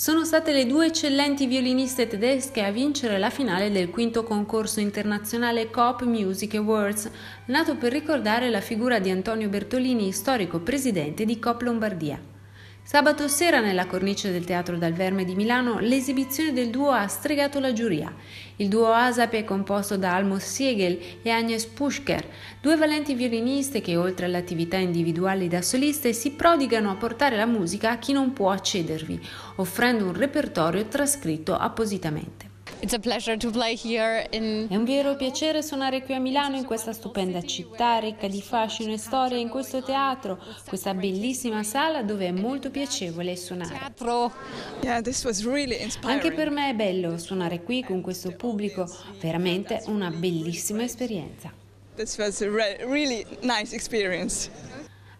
Sono state le due eccellenti violiniste tedesche a vincere la finale del quinto concorso internazionale Coop Music Awards, nato per ricordare la figura di Antonio Bertolini, storico presidente di Coop Lombardia. Sabato sera nella cornice del Teatro Dal Verme di Milano l'esibizione del duo ha stregato la giuria. Il duo ASAP è composto da Almos Siegel e Agnes Puschker, due valenti violiniste che oltre all'attività individuale da soliste si prodigano a portare la musica a chi non può accedervi, offrendo un repertorio trascritto appositamente. È un vero piacere suonare qui a Milano, in questa stupenda città ricca di fascino e storia, in questo teatro, questa bellissima sala dove è molto piacevole suonare. Anche per me è bello suonare qui con questo pubblico, veramente una bellissima esperienza. This was a really nice experience.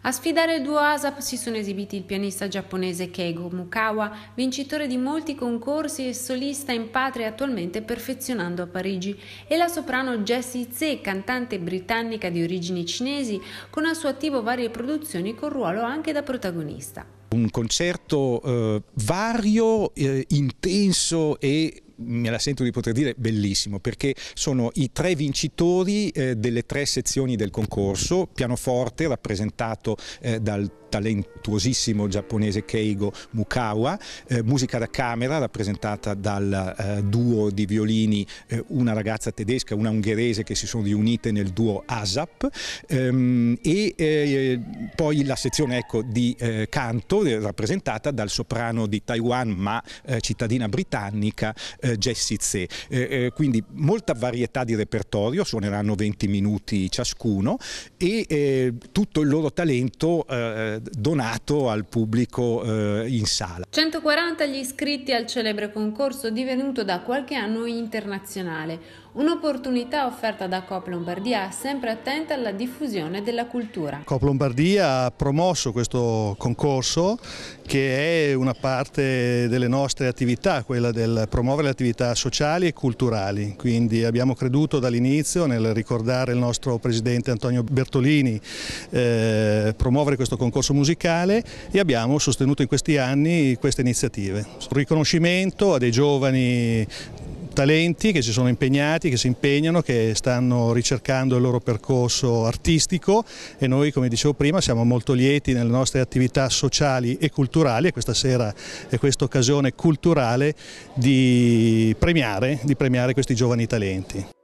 A sfidare il duo ASAP si sono esibiti il pianista giapponese Keigo Mukawa, vincitore di molti concorsi e solista in patria attualmente perfezionando a Parigi, e la soprano Jessie Tse, cantante britannica di origini cinesi, con al suo attivo varie produzioni con ruolo anche da protagonista. Un concerto eh, vario, eh, intenso e me la sento di poter dire bellissimo perché sono i tre vincitori eh, delle tre sezioni del concorso, pianoforte rappresentato eh, dal talentuosissimo giapponese Keigo Mukawa, eh, musica da camera rappresentata dal eh, duo di violini eh, una ragazza tedesca e una ungherese che si sono riunite nel duo ASAP ehm, e eh, poi la sezione ecco, di eh, canto eh, rappresentata dal soprano di Taiwan ma cittadina britannica eh, jazz eh, eh, quindi molta varietà di repertorio, suoneranno 20 minuti ciascuno e eh, tutto il loro talento donato al pubblico in sala. 140 gli iscritti al celebre concorso divenuto da qualche anno internazionale. Un'opportunità offerta da Cop Lombardia, sempre attenta alla diffusione della cultura. Cop Lombardia ha promosso questo concorso che è una parte delle nostre attività, quella del promuovere le attività sociali e culturali. Quindi abbiamo creduto dall'inizio nel ricordare il nostro presidente Antonio Bertolini eh, promuovere questo concorso musicale e abbiamo sostenuto in questi anni queste iniziative. Un riconoscimento a dei giovani talenti che si sono impegnati, che si impegnano, che stanno ricercando il loro percorso artistico e noi come dicevo prima siamo molto lieti nelle nostre attività sociali e culturali e questa sera è questa occasione culturale di premiare, di premiare questi giovani talenti.